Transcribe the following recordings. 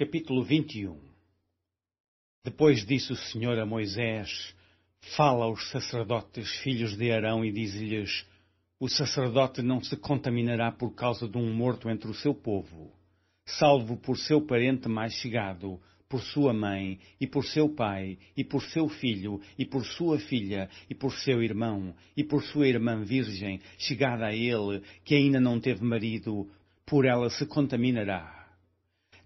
Capítulo 21 Depois disse o Senhor a Moisés: Fala aos sacerdotes, filhos de Arão, e diz-lhes: O sacerdote não se contaminará por causa de um morto entre o seu povo, salvo por seu parente mais chegado, por sua mãe, e por seu pai, e por seu filho, e por sua filha, e por seu irmão, e por sua irmã virgem, chegada a ele, que ainda não teve marido, por ela se contaminará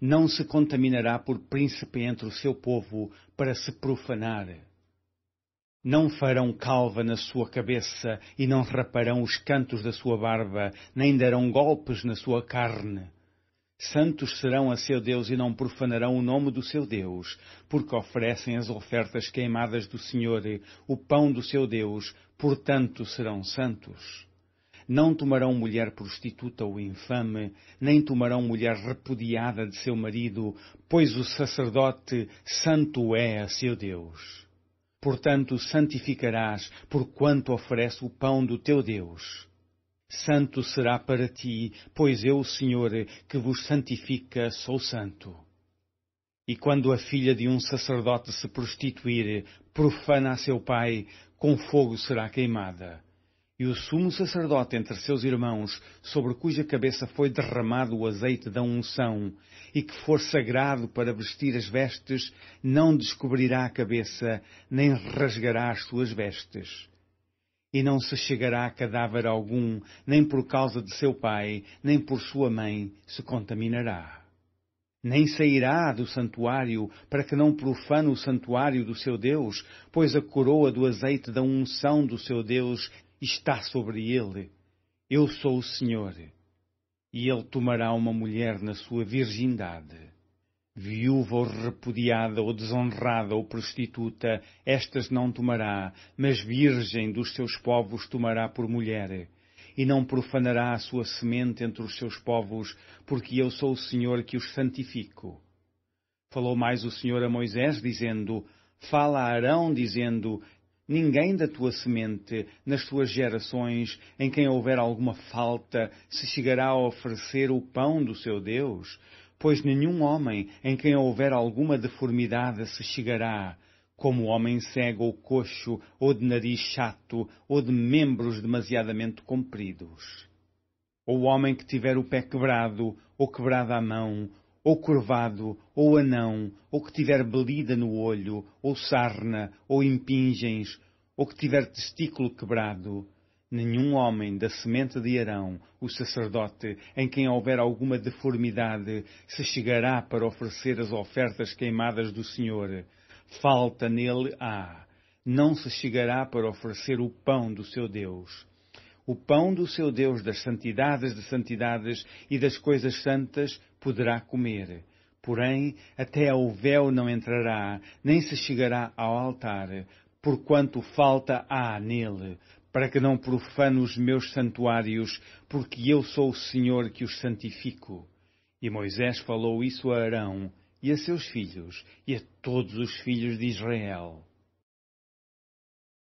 não se contaminará por príncipe entre o seu povo para se profanar. Não farão calva na sua cabeça e não raparão os cantos da sua barba, nem darão golpes na sua carne. Santos serão a seu Deus e não profanarão o nome do seu Deus, porque oferecem as ofertas queimadas do Senhor, o pão do seu Deus, portanto serão santos. Não tomarão mulher prostituta ou infame, nem tomarão mulher repudiada de seu marido, pois o sacerdote santo é a seu Deus. Portanto, santificarás, porquanto oferece o pão do teu Deus. Santo será para ti, pois eu, é o Senhor, que vos santifica, sou santo. E quando a filha de um sacerdote se prostituir, profana a seu pai, com fogo será queimada. E o sumo sacerdote entre seus irmãos, sobre cuja cabeça foi derramado o azeite da unção, e que for sagrado para vestir as vestes, não descobrirá a cabeça, nem rasgará as suas vestes. E não se chegará a cadáver algum, nem por causa de seu pai, nem por sua mãe se contaminará nem sairá do santuário, para que não profane o santuário do seu Deus, pois a coroa do azeite da unção do seu Deus está sobre ele. Eu sou o Senhor. E ele tomará uma mulher na sua virgindade. Viúva ou repudiada ou desonrada ou prostituta, estas não tomará, mas virgem dos seus povos tomará por mulher. E não profanará a sua semente entre os seus povos, porque eu sou o Senhor que os santifico. Falou mais o Senhor a Moisés, dizendo: Fala a Arão, dizendo: Ninguém da tua semente, nas tuas gerações, em quem houver alguma falta, se chegará a oferecer o pão do seu Deus, pois nenhum homem, em quem houver alguma deformidade, se chegará, como homem cego ou coxo, ou de nariz chato, ou de membros demasiadamente compridos. Ou homem que tiver o pé quebrado, ou quebrada a mão, ou curvado, ou anão, ou que tiver belida no olho, ou sarna, ou impingens, ou que tiver testículo quebrado, nenhum homem da semente de Arão, o sacerdote, em quem houver alguma deformidade, se chegará para oferecer as ofertas queimadas do Senhor. Falta nele há. não se chegará para oferecer o pão do seu Deus o pão do seu Deus das santidades de santidades e das coisas santas poderá comer. Porém, até ao véu não entrará, nem se chegará ao altar, porquanto falta há nele, para que não profane os meus santuários, porque eu sou o Senhor que os santifico. E Moisés falou isso a Arão e a seus filhos e a todos os filhos de Israel.